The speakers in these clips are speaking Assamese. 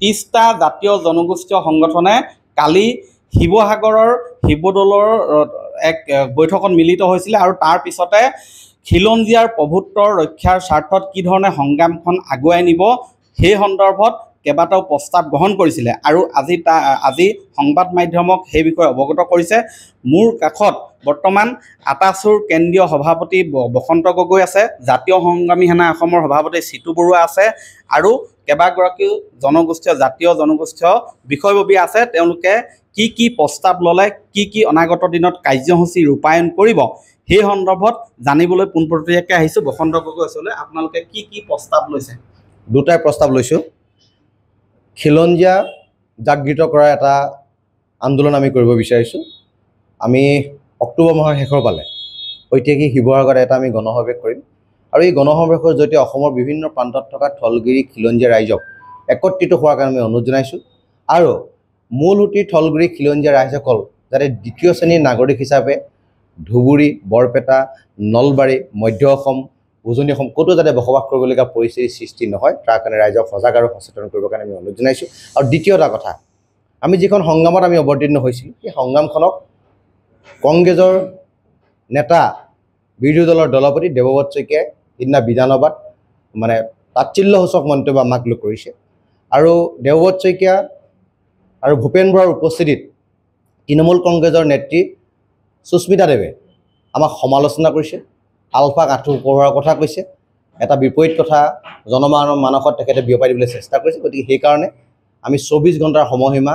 ত্ৰিছটা জাতীয় জনগোষ্ঠীয় সংগঠনে কালি শিৱসাগৰৰ শিৱদৌলৰ এক বৈঠকত মিলিত হৈছিলে আৰু তাৰ পিছতে খিলঞ্জীয়াৰ প্ৰভুত্ব ৰক্ষাৰ স্বাৰ্থত কি ধৰণে সংগ্ৰামখন আগুৱাই নিব সেই সন্দৰ্ভত কেইবাটাও প্ৰস্তাৱ গ্ৰহণ কৰিছিলে আৰু আজি তা আজি সংবাদ মাধ্যমক সেই বিষয়ে অৱগত কৰিছে মোৰ কাষত বৰ্তমান আটাচুৰ কেন্দ্ৰীয় সভাপতি বসন্ত গগৈ আছে জাতীয় সংগ্ৰামী সেনা অসমৰ সভাপতি চিতু বৰুৱা আছে আৰু কেইবাগৰাকীও জনগোষ্ঠীয় জাতীয় জনগোষ্ঠীয় বিষয়ববী আছে তেওঁলোকে কি কি প্ৰস্তাৱ ল'লে কি কি অনাগত দিনত কাৰ্যসূচী ৰূপায়ণ কৰিব সেই সন্দৰ্ভত জানিবলৈ পোনপটীয়াকৈ আহিছোঁ বসন্ত গগৈ ওচৰলৈ আপোনালোকে কি কি প্ৰস্তাৱ লৈছে দুটাই প্ৰস্তাৱ লৈছোঁ খিলঞ্জীয়া জাগৃত কৰা এটা আন্দোলন আমি কৰিব বিচাৰিছোঁ আমি অক্টোবৰ মাহৰ শেষৰ পালে ঐতিহাসিক শিৱসাগৰত এটা আমি গণসমাৱেশ কৰিম আৰু এই গণসমাৱেশৰ জৰিয়তে অসমৰ বিভিন্ন প্ৰান্তত থকা থলগিৰি খিলঞ্জীয়া ৰাইজক একত্ৰিত হোৱাৰ কাৰণে আমি অনুৰোধ জনাইছোঁ আৰু মূল মূলসূতিৰ থলগুৰি খিলঞ্জীয়া ৰাইজসকল যাতে দ্বিতীয় শ্ৰেণীৰ নাগৰিক হিচাপে ধুবুৰী বৰপেটা নলবাৰী মধ্য অসম উজনি অসম ক'তো যাতে বসবাস কৰিবলগীয়া পৰিস্থিতিৰ সৃষ্টি নহয় তাৰ কাৰণে ৰাইজক সজাগ আৰু সচেতন কৰিবৰ কাৰণে আমি অনুৰোধ জনাইছোঁ আৰু দ্বিতীয় এটা কথা আমি যিখন সংগ্ৰামত আমি অৱতীৰ্ণ হৈছিলোঁ সেই সংগ্ৰামখনক কংগ্ৰেছৰ নেতা বিৰোধী দলৰ দলপতি দেৱব্ৰত শইকীয়াই সিদিনা বিধানসভাত মানে তাৎচল্যসূচক মন্তব্য আমাক লোক কৰিছে আৰু দেৱব্ৰত শইকীয়া আৰু ভূপেন বৰাৰ উপস্থিতিত তৃণমূল কংগ্ৰেছৰ নেত্ৰী সুস্মিতাদেৱে আমাক সমালোচনা কৰিছে আলফাক আঁঠু পঢ়োৱাৰ কথা কৈছে এটা বিপৰীত কথা জনমান মানসত তেখেতে বিয়পাই দিবলৈ চেষ্টা কৰিছে গতিকে সেইকাৰণে আমি চৌব্বিছ ঘণ্টাৰ সময়সীমা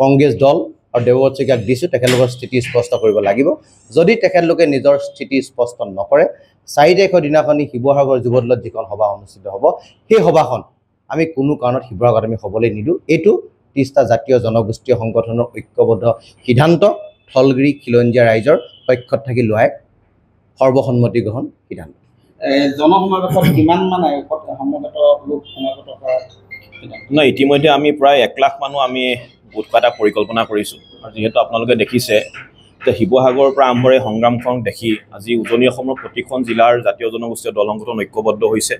কংগ্ৰেছ দল আৰু দেৱবত শইকীয়াক দিছোঁ তেখেতলোকৰ স্থিতি স্পষ্ট কৰিব লাগিব যদি তেখেতলোকে নিজৰ স্থিতি স্পষ্ট নকৰে চাৰি তাৰিখৰ দিনাখনি শিৱসাগৰ যুৱদলত যিখন সভা অনুষ্ঠিত হ'ব সেই সভাখন আমি কোনো কাৰণত শিৱসাগৰত আমি হ'বলৈ নিদিওঁ এইটো ত্ৰিছটা জাতীয় জনগোষ্ঠীয় সংগঠনৰ ঐক্যবদ্ধ সিদ্ধান্ত থলগিৰি খিলঞ্জীয়া ৰাইজৰ পক্ষত থাকি লোৱাই সৰ্বসন্মতি গ্ৰহণ সিদ্ধান্ত জনসমাগত কিমান মানে নাই ইতিমধ্যে আমি প্ৰায় এক লাখ মানুহ আমি বহুতো এটা পৰিকল্পনা কৰিছোঁ আৰু যিহেতু আপোনালোকে দেখিছে যে শিৱসাগৰৰ পৰা আৰম্ভ এই সংগ্ৰামখন দেখি আজি উজনি অসমৰ প্ৰতিখন জিলাৰ জাতীয় জনগোষ্ঠীয় দল সংগঠন ঐক্যবদ্ধ হৈছে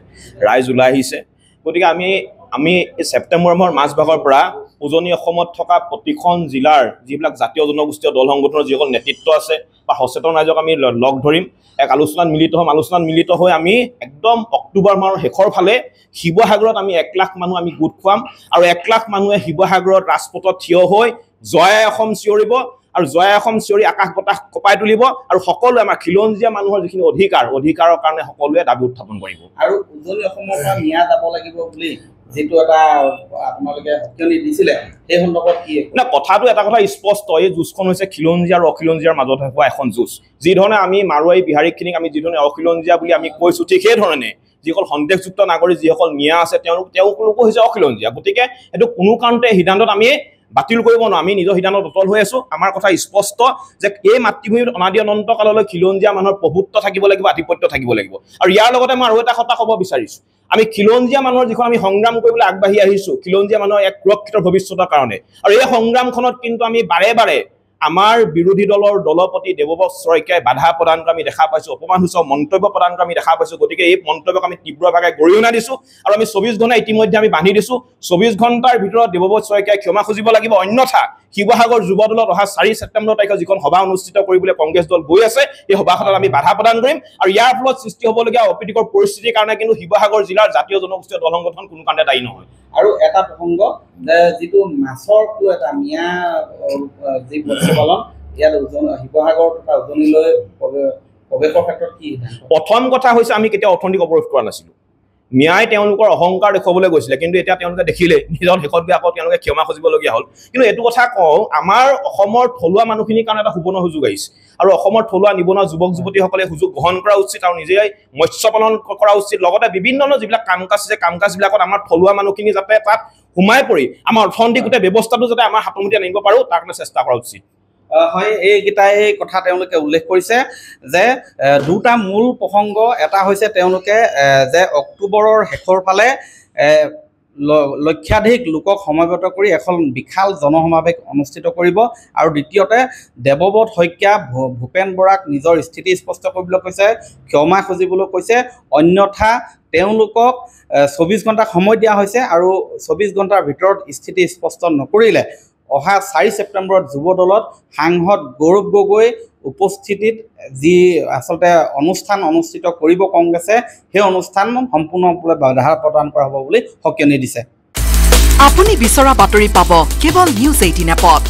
ৰাইজ ওলাই আহিছে গতিকে আমি আমি এই ছেপ্টেম্বৰ মাহৰ মাজভাগৰ পৰা উজনি অসমত থকা প্ৰতিখন জিলাৰ যিবিলাক জাতীয় জনগোষ্ঠীয় দল সংগঠনৰ যিসকল নেতৃত্ব আছে বা সচেতন ৰাইজক আমি লগ ধৰিম এক আলোচনাত মিলিত হ'ম আলোচনাত মিলিত হৈ আমি একদম অক্টোবৰ মাহৰ শেষৰ ফালে শিৱসাগৰত আমি এক লাখ মানুহ আমি গোট খুৱাম আৰু এক লাখ মানুহে শিৱসাগৰত ৰাজপথত থিয় হৈ জয় অসম চিঞৰিব আৰু জয়া অসম চিঞৰি আকাশ বতাহ কপাই তুলিব আৰু সকলোৱে আমাৰ খিলঞ্জীয়া মানুহৰ যিখিনি অধিকাৰ অধিকাৰৰ কাৰণে সকলোৱে দাবী উত্থাপন কৰিব আৰু উজনি অসমৰ পৰা নিয়া যাব লাগিব বুলি কথাটো এটা কথা স্পষ্ট এই যুঁজখন হৈছে খিলঞ্জীয়া আৰু অখিলঞ্জীয়াৰ মাজত হোৱা এখন যুঁজ যি ধৰণে আমি মাৰুৱাৰী বিহাৰীখিনিক আমি যিধৰণে অখিলঞ্জীয়া বুলি আমি কৈছো ঠিক সেইধৰণে যিসকল সন্দেহযুক্ত নাগৰিক যিসকল নিয়া আছে তেওঁলোক তেওঁলোকো হৈছে অখিলঞ্জীয়া গতিকে সেইটো কোনো কাৰণতে সিদ্ধান্তত আমি বাতিল কৰিব নোৱাৰো আমি নিজৰ সিদ্ধান্ত অটল হৈ আছো আমাৰ কথা স্পষ্ট যে এই মাতৃভূমিত অনাদি অনন্ত কাললৈ খিলঞ্জীয়া মানুহৰ প্ৰভুত্ব থাকিব লাগিব আধিপত্য থাকিব লাগিব আৰু ইয়াৰ লগতে মই আৰু এটা কথা ক'ব বিচাৰিছো আমি খিলঞ্জীয়া মানুহৰ যিখন আমি সংগ্ৰাম কৰিবলৈ আগবাঢ়ি আহিছো খিলঞ্জীয়া মানুহৰ এক সুৰক্ষিত ভৱিষ্যতৰ কাৰণে আৰু এই সংগ্ৰামখনত কিন্তু আমি বাৰে বাৰে আমাৰ বিৰোধী দলৰ দলপতি দেৱবস শইকীয়াই বাধা প্ৰদান কৰা আমি দেখা পাইছোঁ অপমানসূচক মন্তব্য প্ৰদান কৰা আমি দেখা পাইছোঁ গতিকে এই মন্তব্যক আমি তীব্ৰভাৱে গৰিহণা দিছোঁ আৰু আমি চৌবিছ ঘণ্টা ইতিমধ্যে আমি বান্ধি দিছোঁ চৌবিছ ঘণ্টাৰ ভিতৰত দেৱবস শইকীয়াই ক্ষমা খুজিব লাগিব অন্যথা শিৱসাগৰ যুৱ দলত অহা চাৰি ছেপ্টেম্বৰ তাৰিখে যিখন সভা অনুষ্ঠিত কৰিবলৈ কংগ্ৰেছ দল গৈ আছে সেই সভাখনত আমি বাধা প্ৰদান কৰিম আৰু ইয়াৰ ফলত সৃষ্টি হ'বলগীয়া অপ্ৰীতিকৰ পৰিস্থিতিৰ কাৰণে কিন্তু শিৱসাগৰ জিলাৰ জাতীয় জনগোষ্ঠীয় দল সংগঠন কোনো কাৰণে দায়ী নহয় আৰু এটা প্ৰসংগ যিটো মাছৰ এটা মিয়া যি পশুপালন ইয়াত উজন শিৱসাগৰ তথা উজনিলৈ প্ৰৱেশৰ ক্ষেত্ৰত কি প্ৰথম কথা হৈছে আমি কেতিয়াও অৰ্থনৈতিক অৱৰোধ কৰা নাছিলোঁ ন্যায় তেওঁলোকৰ অহংকাৰ দেখুৱাবলৈ গৈছিলে কিন্তু এতিয়া তেওঁলোকে দেখিলে নিজৰ শেষত গৈ আকৌ তেওঁলোকে ক্ষমা খুজিবলগীয়া হ'ল কিন্তু এইটো কথা কওঁ আমাৰ অসমৰ থলুৱা মানুহখিনিৰ কাৰণে এটা সুবৰ্ণ সুযোগ আহিছে আৰু অসমৰ থলুৱা নিবনুৱা যুৱক যুৱতীসকলে সুযোগ গ্ৰহণ কৰা উচিত আৰু নিজে মৎস্য পালন কৰা উচিত লগতে বিভিন্ন ধৰণৰ যিবিলাক কাম কাজ আছে কাম কাজবিলাকত আমাৰ থলুৱা মানুহখিনি যাতে তাত সোমাই পৰি আমাৰ অৰ্থনৈতিক গোটেই ব্যৱস্থাটো যাতে আমাৰ হাতমুঠি আনিব পাৰোঁ তাৰ কাৰণে চেষ্টা কৰা উচিত হয় এইকেইটাই কথা তেওঁলোকে উল্লেখ কৰিছে যে দুটা মূল প্ৰসংগ এটা হৈছে তেওঁলোকে যে অক্টোবৰৰ শেষৰ ফালে লক্ষাধিক লোকক সমবেত কৰি এখন বিশাল জনসমাৱেশ অনুষ্ঠিত কৰিব আৰু দ্বিতীয়তে দেৱবধ শইকীয়া ভূপেন বৰাক নিজৰ স্থিতি স্পষ্ট কৰিবলৈ কৈছে ক্ষমা খুজিবলৈ কৈছে অন্যথা তেওঁলোকক চৌবিছ ঘণ্টা সময় দিয়া হৈছে আৰু চৌবিছ ঘণ্টাৰ ভিতৰত স্থিতি স্পষ্ট নকৰিলে অহা চাৰি ছেপ্তেম্বৰত যুৱ দলত সাংসদ গৌৰৱ গগৈ উপস্থিতিত যি আচলতে অনুষ্ঠান অনুষ্ঠিত কৰিব কংগ্ৰেছে সেই অনুষ্ঠান সম্পূৰ্ণৰূপে বাধা প্ৰদান কৰা হ'ব বুলি সকিয়নি দিছে আপুনি বিচৰা বাতৰি পাব কেৱল নিউজ এইটিন এপত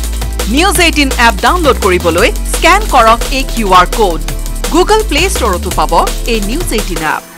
নিউজ এইটিন এপ ডাউনলোড কৰিবলৈ স্কেন কৰক এই Q R code Google play ষ্টৰতো পাব এই নিউজ এইটিন এপ